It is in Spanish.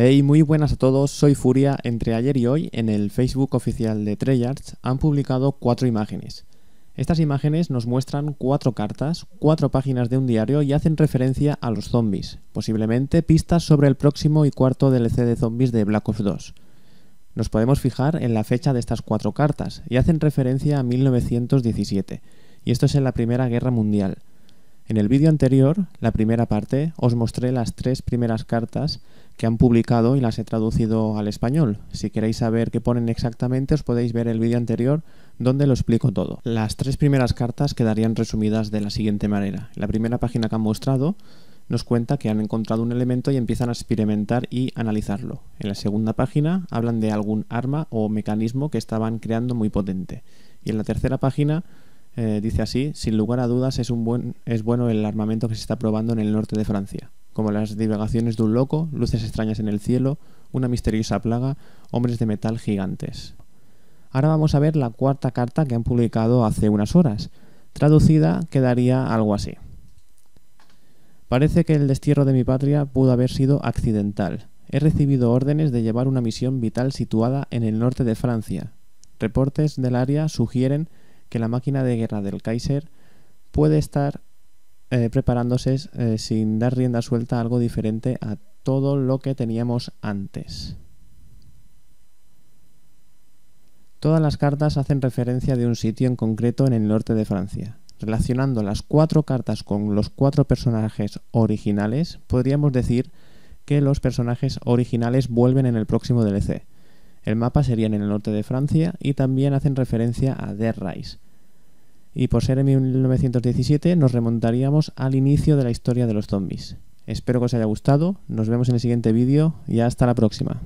Hey, muy buenas a todos, soy Furia. Entre ayer y hoy, en el Facebook oficial de Treyarch han publicado cuatro imágenes. Estas imágenes nos muestran cuatro cartas, cuatro páginas de un diario y hacen referencia a los zombies, posiblemente pistas sobre el próximo y cuarto DLC de zombies de Black Ops 2. Nos podemos fijar en la fecha de estas cuatro cartas y hacen referencia a 1917, y esto es en la Primera Guerra Mundial, en el vídeo anterior, la primera parte, os mostré las tres primeras cartas que han publicado y las he traducido al español. Si queréis saber qué ponen exactamente, os podéis ver el vídeo anterior donde lo explico todo. Las tres primeras cartas quedarían resumidas de la siguiente manera. La primera página que han mostrado nos cuenta que han encontrado un elemento y empiezan a experimentar y analizarlo. En la segunda página hablan de algún arma o mecanismo que estaban creando muy potente. Y en la tercera página eh, dice así, sin lugar a dudas es, un buen, es bueno el armamento que se está probando en el norte de Francia, como las divagaciones de un loco, luces extrañas en el cielo, una misteriosa plaga, hombres de metal gigantes. Ahora vamos a ver la cuarta carta que han publicado hace unas horas. Traducida quedaría algo así. Parece que el destierro de mi patria pudo haber sido accidental. He recibido órdenes de llevar una misión vital situada en el norte de Francia. Reportes del área sugieren que la máquina de guerra del Kaiser puede estar eh, preparándose eh, sin dar rienda suelta a algo diferente a todo lo que teníamos antes. Todas las cartas hacen referencia de un sitio en concreto en el norte de Francia. Relacionando las cuatro cartas con los cuatro personajes originales, podríamos decir que los personajes originales vuelven en el próximo DLC. El mapa sería en el norte de Francia y también hacen referencia a Dead Rise. Y por ser en 1917 nos remontaríamos al inicio de la historia de los zombies. Espero que os haya gustado, nos vemos en el siguiente vídeo y hasta la próxima.